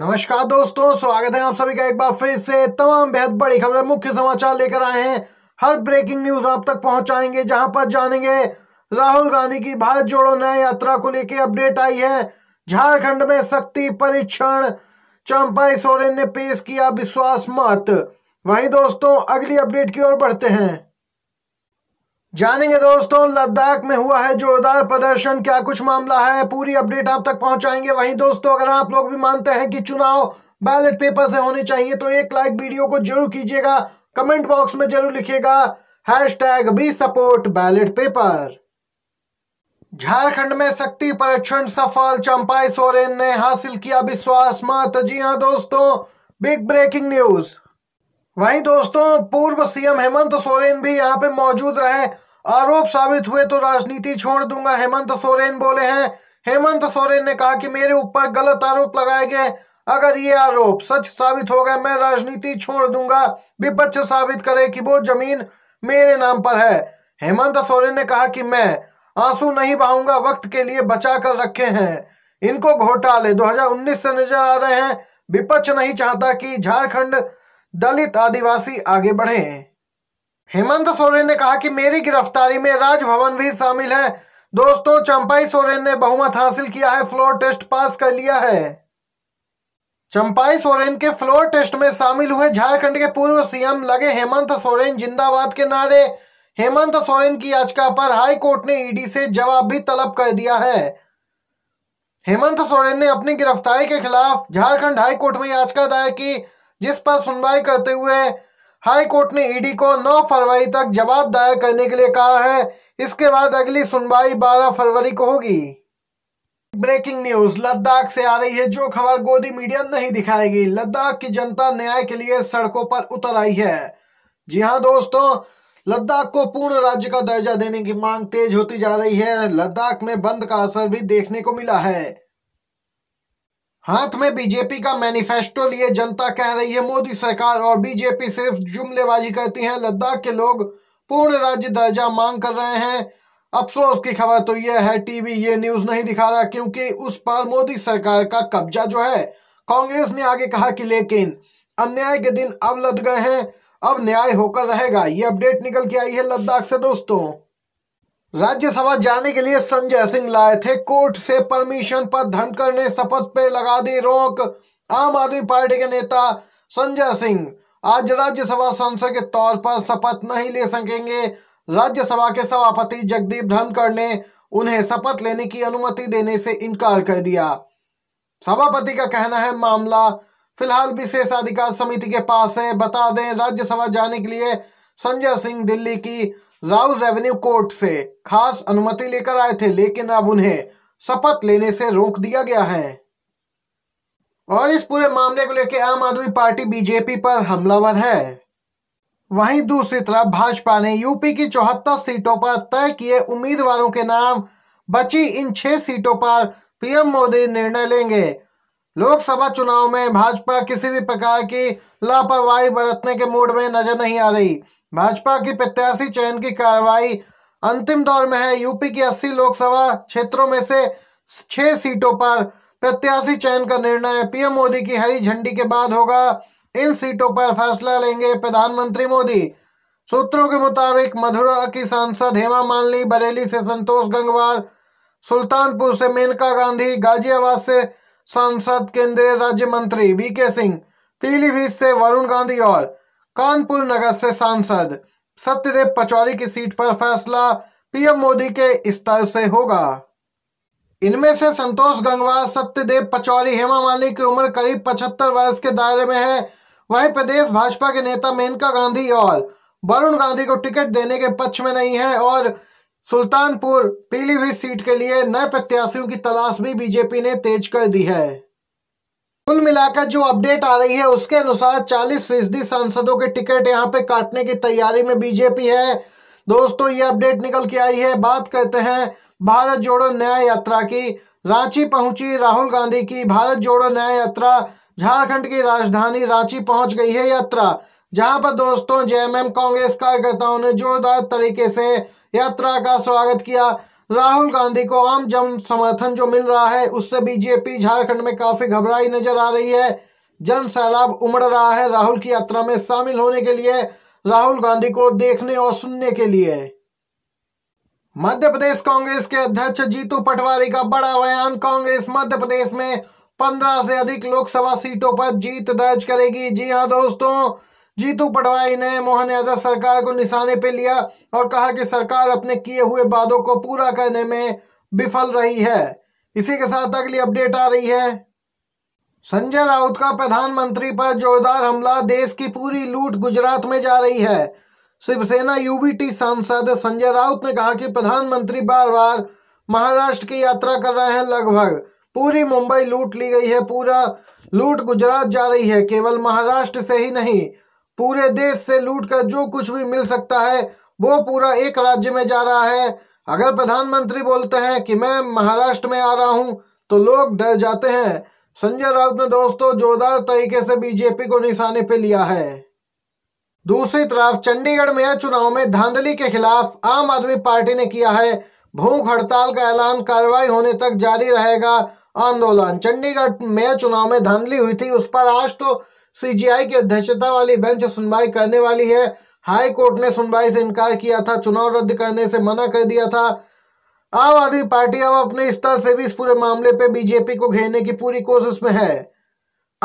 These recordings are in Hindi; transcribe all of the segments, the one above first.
नमस्कार दोस्तों स्वागत है आप सभी का एक बार फिर से तमाम बेहद बड़ी खबर मुख्य समाचार लेकर आए हैं हर ब्रेकिंग न्यूज आप तक पहुंचाएंगे जहां पर जानेंगे राहुल गांधी की भारत जोड़ो न्याय यात्रा को लेकर अपडेट आई है झारखंड में शक्ति परीक्षण चंपाई सोरेन ने पेश किया विश्वास मत वही दोस्तों अगली अपडेट की ओर बढ़ते हैं जानेंगे दोस्तों लद्दाख में हुआ है जोरदार प्रदर्शन क्या कुछ मामला है पूरी अपडेट आप तक पहुंचाएंगे वहीं दोस्तों अगर आप लोग भी मानते हैं कि चुनाव बैलेट पेपर से होने चाहिए तो एक लाइक वीडियो को जरूर कीजिएगा कमेंट बॉक्स में जरूर लिखिएगा hashtag be support ballot paper Jharkhand में शक्ति परीक्षण सफल चंपाई सोरेन ने हासिल किया विश्वास मत जी हाँ दोस्तों बिग ब्रेकिंग न्यूज वहीं दोस्तों पूर्व सीएम हेमंत सोरेन भी यहाँ पे मौजूद रहे आरोप साबित हुए तो राजनीति छोड़ दूंगा हेमंत सोरेन बोले हैं हेमंत सोरेन ने कहा कि मेरे ऊपर गलत आरोप लगाए गए अगर ये आरोप सच साबित हो गए मैं राजनीति छोड़ दूंगा विपक्ष साबित करे कि वो जमीन मेरे नाम पर है हेमंत सोरेन ने कहा कि मैं आंसू नहीं बहाऊंगा वक्त के लिए बचा कर रखे हैं इनको घोटाले 2019 से नजर आ रहे हैं विपक्ष नहीं चाहता कि झारखंड दलित आदिवासी आगे बढ़े हेमंत सोरेन ने कहा कि मेरी गिरफ्तारी में राजभवन भी शामिल है दोस्तों चंपाई सोरेन ने बहुमत हासिल किया है फ्लोर टेस्ट पास कर लिया है चंपाई सोरेन के फ्लोर टेस्ट में शामिल हुए झारखंड के पूर्व सीएम लगे हेमंत सोरेन जिंदाबाद के नारे हेमंत सोरेन की याचिका पर हाई कोर्ट ने ईडी से जवाब भी तलब कर दिया है हेमंत सोरेन ने अपनी गिरफ्तारी के खिलाफ झारखंड हाई कोर्ट में याचिका दायर की जिस पर सुनवाई करते हुए हाई कोर्ट ने ईडी को 9 फरवरी तक जवाब दायर करने के लिए कहा है इसके बाद अगली सुनवाई 12 फरवरी को होगी ब्रेकिंग न्यूज लद्दाख से आ रही है जो खबर गोदी मीडिया नहीं दिखाएगी लद्दाख की जनता न्याय के लिए सड़कों पर उतर आई है जी हाँ दोस्तों लद्दाख को पूर्ण राज्य का दर्जा देने की मांग तेज होती जा रही है लद्दाख में बंद का असर भी देखने को मिला है हाथ में बीजेपी का मैनिफेस्टो लिए जनता कह रही है मोदी सरकार और बीजेपी सिर्फ जुमलेबाजी करती है लद्दाख के लोग पूर्ण राज्य दर्जा मांग कर रहे हैं अफसोस की खबर तो यह है टीवी ये न्यूज नहीं दिखा रहा क्योंकि उस पर मोदी सरकार का कब्जा जो है कांग्रेस ने आगे कहा कि लेकिन अन्याय के दिन अब लद गए हैं अब न्याय होकर रहेगा ये अपडेट निकल के आई है लद्दाख से दोस्तों राज्यसभा जाने के लिए संजय सिंह लाए थे कोर्ट से परमिशन पर धनकर ने शपथ पे लगा दी रोक आम आदमी पार्टी के नेता संजय सिंह आज राज्यसभा सांसद के तौर पर शपथ नहीं ले सकेंगे राज्यसभा के सभापति जगदीप धनखड़ ने उन्हें शपथ लेने की अनुमति देने से इनकार कर दिया सभापति का कहना है मामला फिलहाल विशेष अधिकार समिति के पास है बता दें राज्यसभा जाने के लिए संजय सिंह दिल्ली की राउस एवेन्यू कोर्ट से खास अनुमति लेकर आए थे लेकिन अब उन्हें शपथ लेने से रोक दिया गया है और इस पूरे मामले को लेकर आम आदमी पार्टी बीजेपी पर हमलावर है वहीं दूसरी तरफ भाजपा ने यूपी की चौहत्तर सीटों पर तय किए उम्मीदवारों के नाम बची इन छह सीटों पर पीएम मोदी निर्णय लेंगे लोकसभा चुनाव में भाजपा किसी भी प्रकार की लापरवाही बरतने के मूड में नजर नहीं आ रही भाजपा की प्रत्याशी चयन की कार्रवाई अंतिम दौर में है यूपी की अस्सी लोकसभा क्षेत्रों में से छह सीटों पर प्रत्याशी चयन का निर्णय पीएम मोदी की हरी झंडी के बाद होगा इन सीटों पर फैसला लेंगे प्रधानमंत्री मोदी सूत्रों के मुताबिक मधुरा की सांसद हेमा मालिनी बरेली से संतोष गंगवार सुल्तानपुर से मेनका गांधी गाजियाबाद से सांसद केंद्रीय राज्य मंत्री वी के सिंह पीलीभीत से वरुण गांधी और कानपुर नगर से सांसद सत्यदेव पचौरी की सीट पर फैसला पीएम मोदी के स्तर से होगा इनमें से संतोष गंगवार सत्यदेव पचौरी हेमा मालिनी की उम्र करीब 75 वर्ष के दायरे में है वहीं प्रदेश भाजपा के नेता मेनका गांधी और वरुण गांधी को टिकट देने के पक्ष में नहीं है और सुल्तानपुर पीलीभीत सीट के लिए नए प्रत्याशियों की तलाश भी बीजेपी ने तेज कर दी है कुल मिलाकर जो अपडेट आ रही है उसके अनुसार 40 फीसदी सांसदों के टिकट यहां पे काटने की तैयारी में बीजेपी है दोस्तों ये अपडेट निकल के आई है बात करते हैं भारत जोड़ो न्याय यात्रा की रांची पहुंची राहुल गांधी की भारत जोड़ो न्याय यात्रा झारखंड की राजधानी रांची पहुंच गई है यात्रा जहां पर दोस्तों जेएमएम कांग्रेस कार्यकर्ताओं ने जोरदार तरीके से यात्रा का स्वागत किया राहुल गांधी को आम जन समर्थन जो मिल रहा है उससे बीजेपी झारखंड में काफी घबराई नजर आ रही है जन सैलाब उमड़ रहा है राहुल की यात्रा में शामिल होने के लिए राहुल गांधी को देखने और सुनने के लिए मध्य प्रदेश कांग्रेस के अध्यक्ष जीतू पटवारी का बड़ा बयान कांग्रेस मध्य प्रदेश में पंद्रह से अधिक लोकसभा सीटों पर जीत दर्ज करेगी जी हाँ दोस्तों जीतू पटवाई ने मोहन यादव सरकार को निशाने पर लिया और कहा कि सरकार अपने किए हुए वादों को पूरा करने में विफल रही है इसी के साथ अगली अपडेट आ रही है संजय राउत का प्रधानमंत्री पर जोरदार हमला देश की पूरी लूट गुजरात में जा रही है शिवसेना यूबीटी सांसद संजय राउत ने कहा कि प्रधानमंत्री बार बार महाराष्ट्र की यात्रा कर रहे हैं लगभग पूरी मुंबई लूट ली गई है पूरा लूट गुजरात जा रही है केवल महाराष्ट्र से ही नहीं पूरे देश से लूट कर जो कुछ भी मिल सकता है वो पूरा एक राज्य में जा रहा है अगर प्रधानमंत्री बोलते हैं कि मैं महाराष्ट्र में आ रहा हूं तो लोग डर जाते हैं संजय राउत ने दोस्तों जोरदार तरीके से बीजेपी को निशाने पर लिया है दूसरी तरफ चंडीगढ़ में चुनाव में धांधली के खिलाफ आम आदमी पार्टी ने किया है भूख हड़ताल का ऐलान कार्रवाई होने तक जारी रहेगा आंदोलन चंडीगढ़ में चुनाव में धांधली हुई थी उस पर आज तो सीजीआई की अध्यक्षता वाली बेंच सुनवाई करने वाली है हाई कोर्ट ने सुनवाई से इनकार किया था चुनाव रद्द करने से मना कर दिया था आम आदमी पार्टी अब अपने स्तर से भी इस पूरे मामले पे बीजेपी को घेरने की पूरी कोशिश में है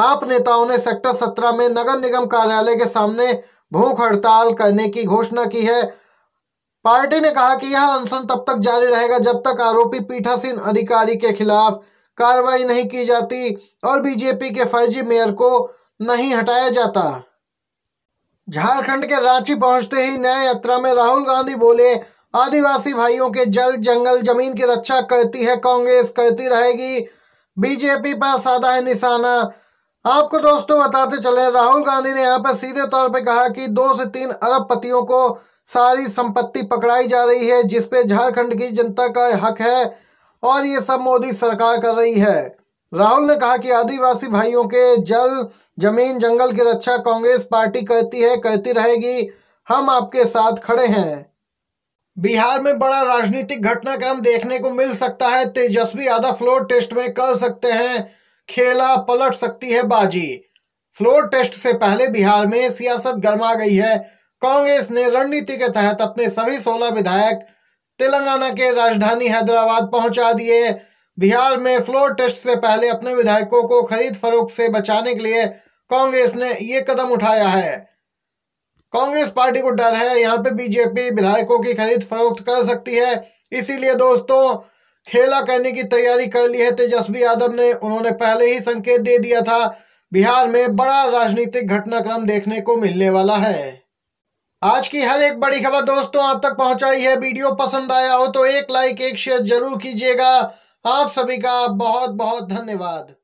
आप नेताओं ने सेक्टर सत्रह में नगर निगम कार्यालय के सामने भूख हड़ताल करने की घोषणा की है पार्टी ने कहा कि यह अनशन तब तक जारी रहेगा जब तक आरोपी पीठासीन अधिकारी के खिलाफ कार्रवाई नहीं की जाती और बीजेपी के फर्जी मेयर को नहीं हटाया जाता झारखंड के रांची पहुंचते ही न्याय यात्रा में राहुल गांधी बोले आदिवासी भाइयों के जल जंगल जमीन की रक्षा करती है कांग्रेस करती रहेगी बीजेपी पर साधा है निशाना आपको दोस्तों बताते चले राहुल गांधी ने यहाँ पर सीधे तौर पर कहा कि दो से तीन अरब पतियों को सारी संपत्ति पकड़ाई जा रही है जिसपे झारखंड की जनता का हक है और ये सब मोदी सरकार कर रही है राहुल ने कहा कि आदिवासी भाइयों के जल जमीन जंगल की रक्षा कांग्रेस पार्टी कहती है कहती रहेगी हम आपके साथ खड़े हैं बिहार में बड़ा राजनीतिक घटनाक्रम देखने को मिल सकता है तेजस्वी यादव फ्लोर टेस्ट में कर सकते हैं खेला पलट सकती है बाजी फ्लोर टेस्ट से पहले बिहार में सियासत गर्मा गई है कांग्रेस ने रणनीति के तहत अपने सभी सोलह विधायक तेलंगाना के राजधानी हैदराबाद पहुंचा दिए बिहार में फ्लोर टेस्ट से पहले अपने विधायकों को खरीद फरोख से बचाने के लिए कांग्रेस ने ये कदम उठाया है कांग्रेस पार्टी को डर है यहाँ पे बीजेपी विधायकों की खरीद फरोख्त कर सकती है इसीलिए दोस्तों खेला करने की तैयारी कर ली है तेजस्वी यादव ने उन्होंने पहले ही संकेत दे दिया था बिहार में बड़ा राजनीतिक घटनाक्रम देखने को मिलने वाला है आज की हर एक बड़ी खबर दोस्तों आप तक पहुंचाई है वीडियो पसंद आया हो तो एक लाइक एक शेयर जरूर कीजिएगा आप सभी का बहुत बहुत धन्यवाद